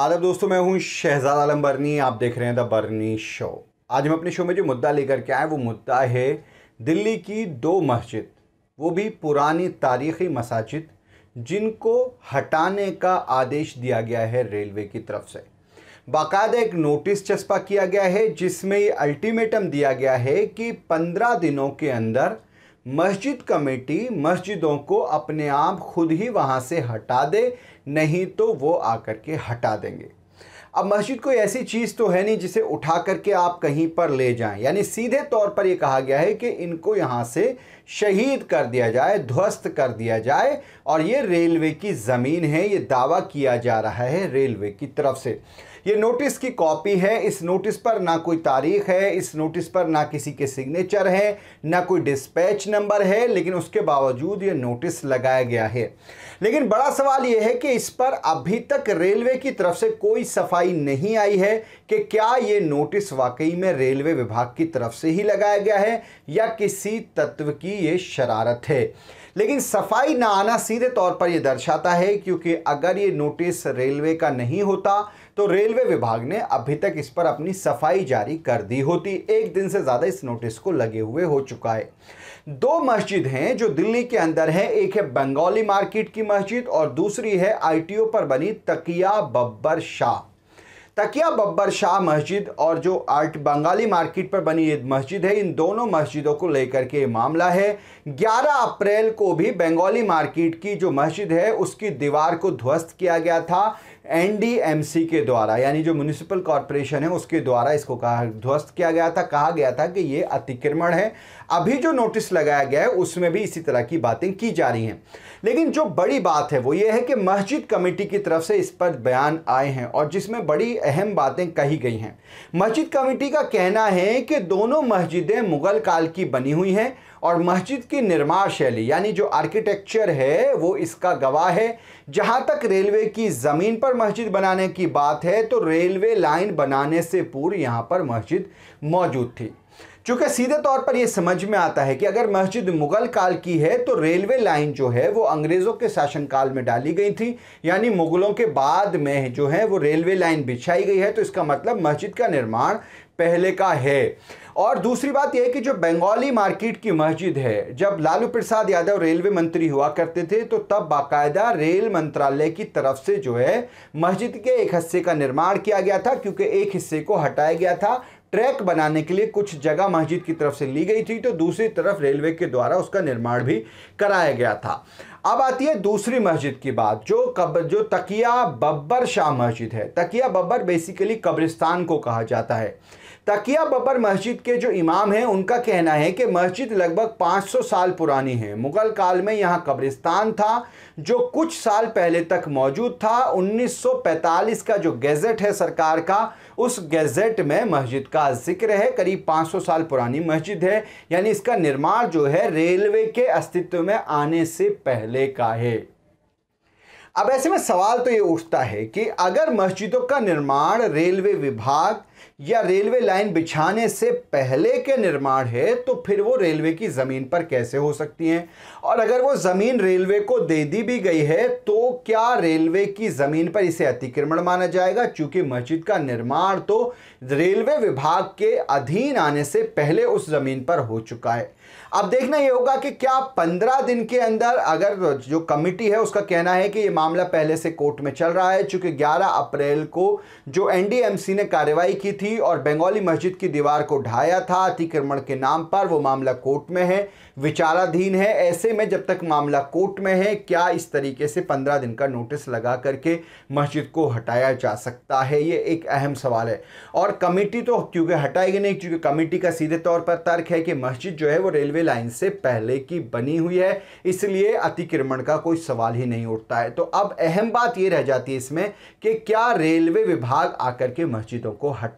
आदब दोस्तों मैं हूँ शहजाद आलम बर्नी आप देख रहे हैं द बर्नी शो आज हम अपने शो में जो मुद्दा लेकर के आए वो मुद्दा है दिल्ली की दो मस्जिद वो भी पुरानी तारीखी मसाजिद जिनको हटाने का आदेश दिया गया है रेलवे की तरफ से बाकायदा एक नोटिस चस्पा किया गया है जिसमें ये अल्टीमेटम दिया गया है कि पंद्रह दिनों के अंदर मस्जिद कमेटी मस्जिदों को अपने आप खुद ही वहाँ से हटा दे नहीं तो वो आकर के हटा देंगे अब मस्जिद कोई ऐसी चीज़ तो है नहीं जिसे उठा करके आप कहीं पर ले जाएं यानी सीधे तौर पर ये कहा गया है कि इनको यहाँ से शहीद कर दिया जाए ध्वस्त कर दिया जाए और ये रेलवे की ज़मीन है ये दावा किया जा रहा है रेलवे की तरफ से ये नोटिस की कॉपी है इस नोटिस पर ना कोई तारीख है इस नोटिस पर ना किसी के सिग्नेचर है ना कोई डिस्पैच नंबर है लेकिन उसके बावजूद ये नोटिस लगाया गया है लेकिन बड़ा सवाल यह है कि इस पर अभी तक रेलवे की तरफ से कोई सफाई नहीं आई है कि क्या ये नोटिस वाकई में रेलवे विभाग की तरफ से ही लगाया गया है या किसी तत्व की ये शरारत है लेकिन सफाई ना आना सीधे तौर पर यह दर्शाता है क्योंकि अगर ये नोटिस रेलवे का नहीं होता तो रेलवे विभाग ने अभी तक इस पर अपनी सफाई जारी कर दी होती एक दिन से ज़्यादा इस नोटिस को लगे हुए हो चुका है दो मस्जिद हैं जो दिल्ली के अंदर है एक है बंगाली मार्केट की मस्जिद और दूसरी है आईटीओ पर बनी तकिया बब्बर शाह तकिया बब्बर शाह मस्जिद और जो आर्ट बंगाली मार्केट पर बनी ईद मस्जिद है इन दोनों मस्जिदों को लेकर के मामला है 11 अप्रैल को भी बंगाली मार्केट की जो मस्जिद है उसकी दीवार को ध्वस्त किया गया था एनडीएमसी के द्वारा यानी जो म्यूनिसिपल कॉरपोरेशन है उसके द्वारा इसको कहा ध्वस्त किया गया था कहा गया था कि ये अतिक्रमण है अभी जो नोटिस लगाया गया है उसमें भी इसी तरह की बातें की जा रही हैं लेकिन जो बड़ी बात है वो ये है कि मस्जिद कमेटी की तरफ से इस पर बयान आए हैं और जिसमें बड़ी अहम बातें कही गई हैं मस्जिद कमेटी का कहना है कि दोनों मस्जिदें मुग़ल काल की बनी हुई हैं और मस्जिद की निर्माण शैली यानी जो आर्किटेक्चर है वो इसका गवाह है जहाँ तक रेलवे की ज़मीन पर मस्जिद बनाने की बात है तो रेलवे लाइन बनाने से पूर्व यहाँ पर मस्जिद मौजूद थी चूँकि सीधे तौर पर यह समझ में आता है कि अगर मस्जिद मुग़ल काल की है तो रेलवे लाइन जो है वो अंग्रेज़ों के शासनकाल में डाली गई थी यानी मुग़लों के बाद में जो है वो रेलवे लाइन बिछाई गई है तो इसका मतलब मस्जिद का निर्माण पहले का है और दूसरी बात यह है कि जो बंगाली मार्केट की मस्जिद है जब लालू प्रसाद यादव रेलवे मंत्री हुआ करते थे तो तब बाकायदा रेल मंत्रालय की तरफ से जो है मस्जिद के एक हिस्से का निर्माण किया गया था क्योंकि एक हिस्से को हटाया गया था ट्रैक बनाने के लिए कुछ जगह मस्जिद की तरफ से ली गई थी तो दूसरी तरफ रेलवे के द्वारा उसका निर्माण भी कराया गया था अब आती है दूसरी मस्जिद की बात जो कब जो तकिया बब्बर शाह मस्जिद है तकिया बब्बर बेसिकली कब्रिस्तान को कहा जाता है तकिया बब्बर मस्जिद के जो इमाम हैं उनका कहना है कि मस्जिद लगभग 500 साल पुरानी है मुग़ल काल में यहाँ कब्रिस्तान था जो कुछ साल पहले तक मौजूद था 1945 का जो गैजेट है सरकार का उस गैजेट में मस्जिद का जिक्र है करीब 500 साल पुरानी मस्जिद है यानी इसका निर्माण जो है रेलवे के अस्तित्व में आने से पहले वाले का है अब ऐसे में सवाल तो ये उठता है कि अगर मस्जिदों का निर्माण रेलवे विभाग या रेलवे लाइन बिछाने से पहले के निर्माण है तो फिर वो रेलवे की ज़मीन पर कैसे हो सकती हैं और अगर वो ज़मीन रेलवे को दे दी भी गई है तो क्या रेलवे की ज़मीन पर इसे अतिक्रमण माना जाएगा क्योंकि मस्जिद का निर्माण तो रेलवे विभाग के अधीन आने से पहले उस ज़मीन पर हो चुका है अब देखना ये होगा कि क्या पंद्रह दिन के अंदर अगर जो कमिटी है उसका कहना है कि ये मामला पहले से कोर्ट में चल रहा है चूँकि ग्यारह अप्रैल को जो एनडीएमसी ने कार्रवाई की की थी और बंगाली मस्जिद की दीवार को ढाया था अतिक्रमण के नाम पर वो मामला कोर्ट में है विचाराधीन है ऐसे में जब तक मामला कोर्ट में है क्या इस तरीके से पंद्रह दिन का नोटिस लगा करके मस्जिद को हटाया जा सकता है ये एक अहम सवाल है और कमेटी तो क्योंकि हटाएगी नहीं क्योंकि कमेटी का सीधे तौर पर तर्क है कि मस्जिद जो है वो रेलवे लाइन से पहले की बनी हुई है इसलिए अतिक्रमण का कोई सवाल ही नहीं उठता है तो अब अहम बात ये रह जाती है इसमें कि क्या रेलवे विभाग आकर के मस्जिदों को हटा